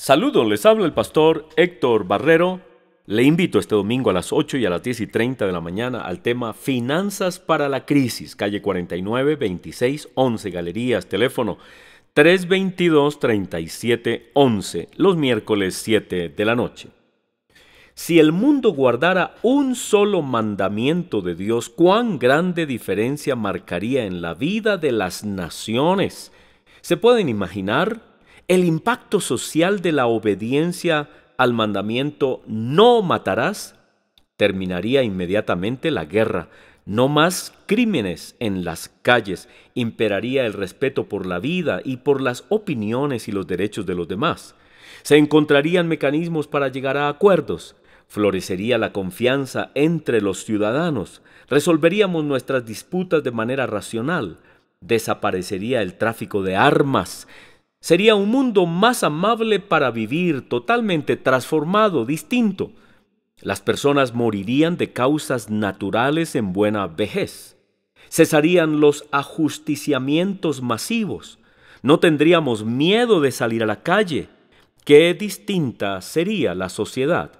Saludos, les habla el pastor Héctor Barrero. Le invito este domingo a las 8 y a las 10 y 30 de la mañana al tema Finanzas para la Crisis, calle 49, 26, 11, Galerías, teléfono 322-3711, los miércoles 7 de la noche. Si el mundo guardara un solo mandamiento de Dios, cuán grande diferencia marcaría en la vida de las naciones. ¿Se pueden imaginar? El impacto social de la obediencia al mandamiento no matarás terminaría inmediatamente la guerra. No más crímenes en las calles. Imperaría el respeto por la vida y por las opiniones y los derechos de los demás. Se encontrarían mecanismos para llegar a acuerdos. Florecería la confianza entre los ciudadanos. Resolveríamos nuestras disputas de manera racional. Desaparecería el tráfico de armas. Sería un mundo más amable para vivir, totalmente transformado, distinto. Las personas morirían de causas naturales en buena vejez. Cesarían los ajusticiamientos masivos. No tendríamos miedo de salir a la calle. Qué distinta sería la sociedad.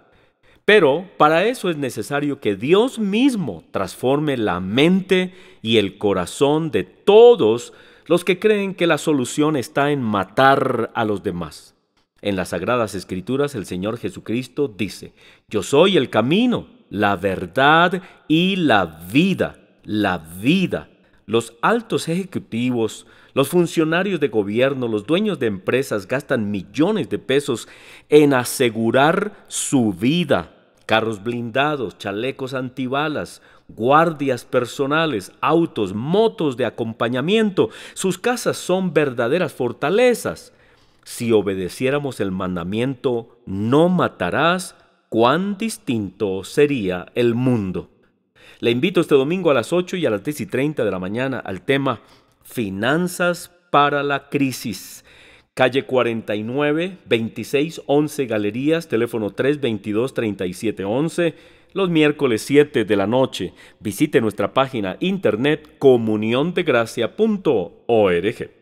Pero para eso es necesario que Dios mismo transforme la mente y el corazón de todos los que creen que la solución está en matar a los demás. En las Sagradas Escrituras el Señor Jesucristo dice, yo soy el camino, la verdad y la vida, la vida. Los altos ejecutivos, los funcionarios de gobierno, los dueños de empresas gastan millones de pesos en asegurar su vida carros blindados, chalecos antibalas, guardias personales, autos, motos de acompañamiento. Sus casas son verdaderas fortalezas. Si obedeciéramos el mandamiento, no matarás, cuán distinto sería el mundo. Le invito este domingo a las 8 y a las 10 y 30 de la mañana al tema Finanzas para la crisis calle 49, 11 Galerías, teléfono 322-3711, los miércoles 7 de la noche. Visite nuestra página internet comuniondegracia.org.